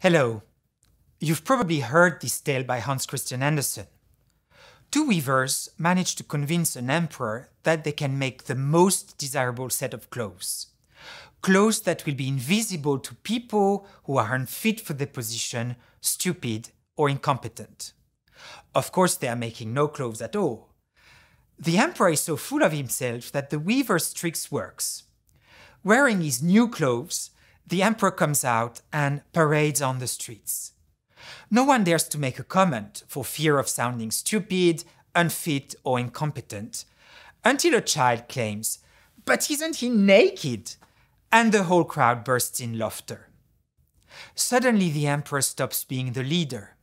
Hello. You've probably heard this tale by Hans Christian Andersen. Two weavers manage to convince an emperor that they can make the most desirable set of clothes. Clothes that will be invisible to people who are unfit for their position, stupid, or incompetent. Of course, they are making no clothes at all. The emperor is so full of himself that the weaver's tricks works. Wearing his new clothes, the emperor comes out and parades on the streets. No one dares to make a comment for fear of sounding stupid, unfit, or incompetent, until a child claims, But isn't he naked? And the whole crowd bursts in laughter. Suddenly, the emperor stops being the leader.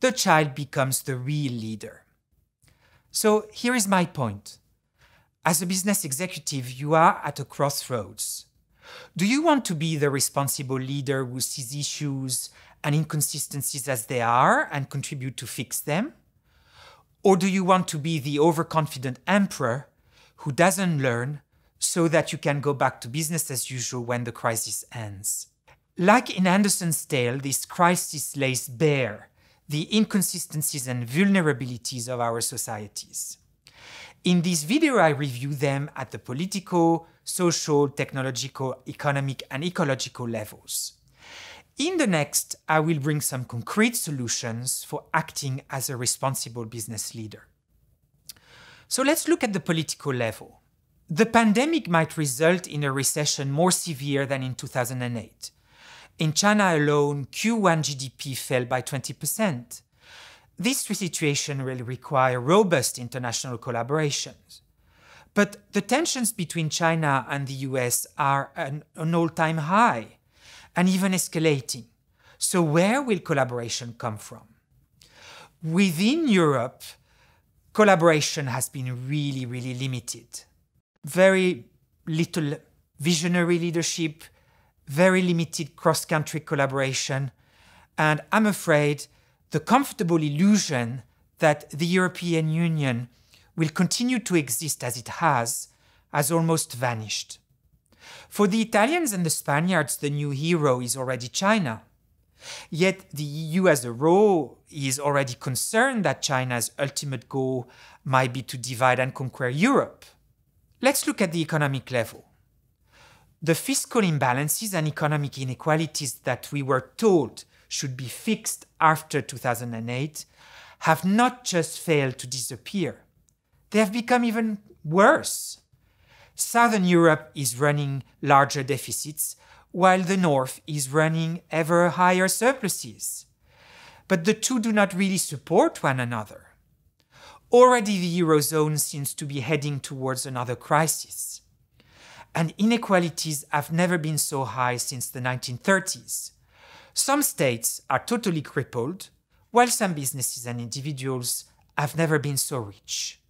The child becomes the real leader. So, here is my point. As a business executive, you are at a crossroads. Do you want to be the responsible leader who sees issues and inconsistencies as they are and contribute to fix them? Or do you want to be the overconfident emperor who doesn't learn so that you can go back to business as usual when the crisis ends? Like in Anderson's tale, this crisis lays bare the inconsistencies and vulnerabilities of our societies. In this video, I review them at the political, social, technological, economic, and ecological levels. In the next, I will bring some concrete solutions for acting as a responsible business leader. So let's look at the political level. The pandemic might result in a recession more severe than in 2008. In China alone, Q1 GDP fell by 20%. These situation situations will require robust international collaborations. But the tensions between China and the US are an, an all time high and even escalating. So, where will collaboration come from? Within Europe, collaboration has been really, really limited. Very little visionary leadership, very limited cross country collaboration, and I'm afraid the comfortable illusion that the European Union will continue to exist as it has has almost vanished. For the Italians and the Spaniards, the new hero is already China. Yet the EU as a whole is already concerned that China's ultimate goal might be to divide and conquer Europe. Let's look at the economic level. The fiscal imbalances and economic inequalities that we were told should be fixed after 2008 have not just failed to disappear, they have become even worse. Southern Europe is running larger deficits, while the North is running ever higher surpluses. But the two do not really support one another. Already the Eurozone seems to be heading towards another crisis. And inequalities have never been so high since the 1930s. Some states are totally crippled, while some businesses and individuals have never been so rich.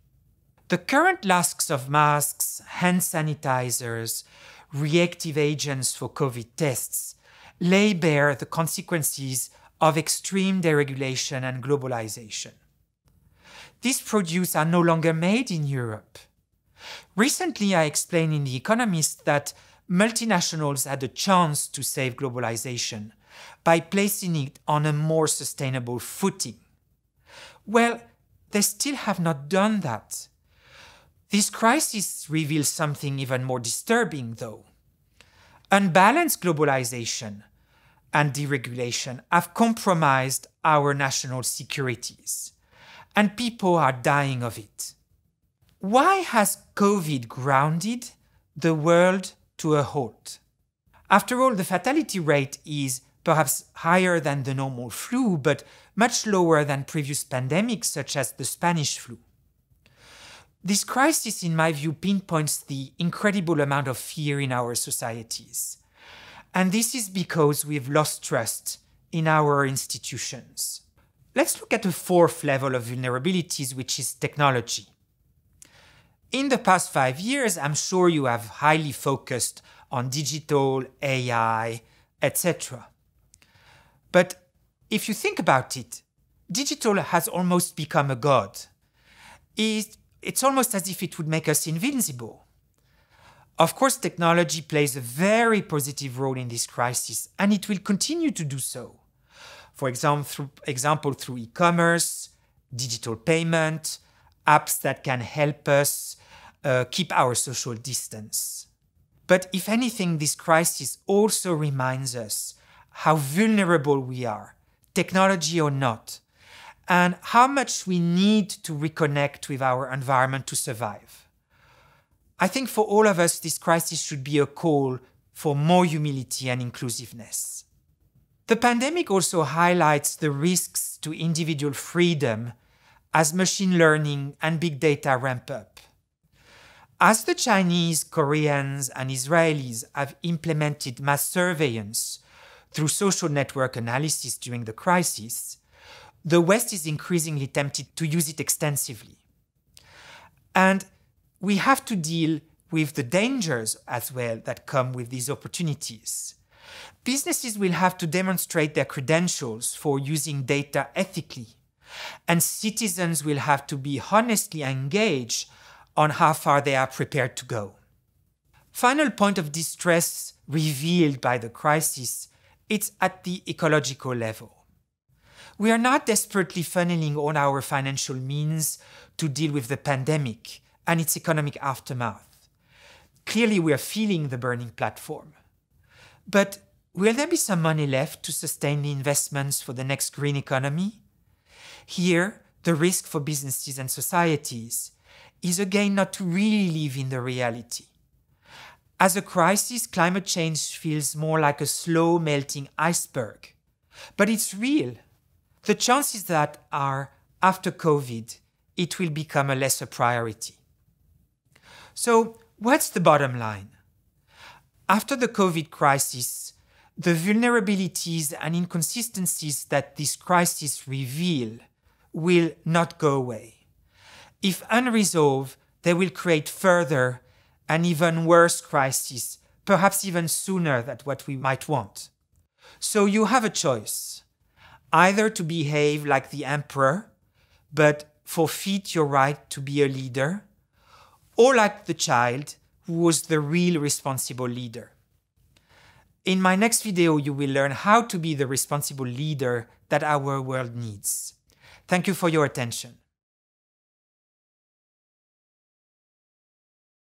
The current lasks of masks, hand sanitizers, reactive agents for COVID tests lay bare the consequences of extreme deregulation and globalization. These produce are no longer made in Europe. Recently, I explained in The Economist that multinationals had a chance to save globalization by placing it on a more sustainable footing? Well, they still have not done that. This crisis reveals something even more disturbing, though. Unbalanced globalization and deregulation have compromised our national securities, and people are dying of it. Why has COVID grounded the world to a halt? After all, the fatality rate is perhaps higher than the normal flu, but much lower than previous pandemics such as the Spanish flu. This crisis, in my view, pinpoints the incredible amount of fear in our societies. And this is because we've lost trust in our institutions. Let's look at the fourth level of vulnerabilities, which is technology. In the past five years, I'm sure you have highly focused on digital, AI, etc. But if you think about it, digital has almost become a god. it's almost as if it would make us invincible. Of course, technology plays a very positive role in this crisis, and it will continue to do so. For example, through, example, through e-commerce, digital payment, apps that can help us uh, keep our social distance. But if anything, this crisis also reminds us how vulnerable we are, technology or not, and how much we need to reconnect with our environment to survive. I think for all of us, this crisis should be a call for more humility and inclusiveness. The pandemic also highlights the risks to individual freedom as machine learning and big data ramp up. As the Chinese, Koreans, and Israelis have implemented mass surveillance through social network analysis during the crisis, the West is increasingly tempted to use it extensively. And we have to deal with the dangers as well that come with these opportunities. Businesses will have to demonstrate their credentials for using data ethically, and citizens will have to be honestly engaged on how far they are prepared to go. Final point of distress revealed by the crisis it's at the ecological level. We are not desperately funneling all our financial means to deal with the pandemic and its economic aftermath. Clearly, we are feeling the burning platform. But will there be some money left to sustain the investments for the next green economy? Here, the risk for businesses and societies is again not to really live in the reality. As a crisis, climate change feels more like a slow melting iceberg. But it's real. The chances that are, after COVID, it will become a lesser priority. So, what's the bottom line? After the COVID crisis, the vulnerabilities and inconsistencies that this crisis reveal will not go away. If unresolved, they will create further an even worse crisis, perhaps even sooner than what we might want. So you have a choice either to behave like the emperor, but forfeit your right to be a leader, or like the child who was the real responsible leader. In my next video, you will learn how to be the responsible leader that our world needs. Thank you for your attention.